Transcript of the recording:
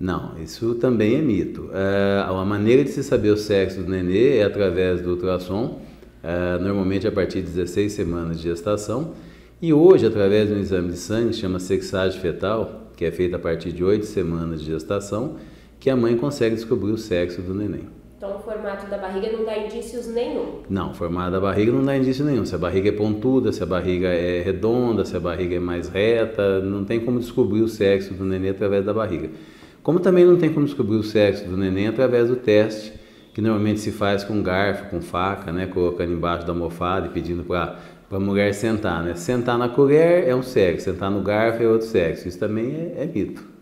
Não, isso também é mito. É, a maneira de se saber o sexo do nenê é através do ultrassom, é, normalmente a partir de 16 semanas de gestação. E hoje, através de um exame de sangue, chama sexagem fetal, que é feito a partir de 8 semanas de gestação, que a mãe consegue descobrir o sexo do neném. Então o formato da barriga não dá indícios nenhum. Não, o formato da barriga não dá indício nenhum. Se a barriga é pontuda, se a barriga é redonda, se a barriga é mais reta, não tem como descobrir o sexo do neném através da barriga. Como também não tem como descobrir o sexo do neném através do teste, que normalmente se faz com garfo, com faca, né? colocando embaixo da almofada e pedindo para a mulher sentar. Né? Sentar na colher é um sexo, sentar no garfo é outro sexo. Isso também é, é mito.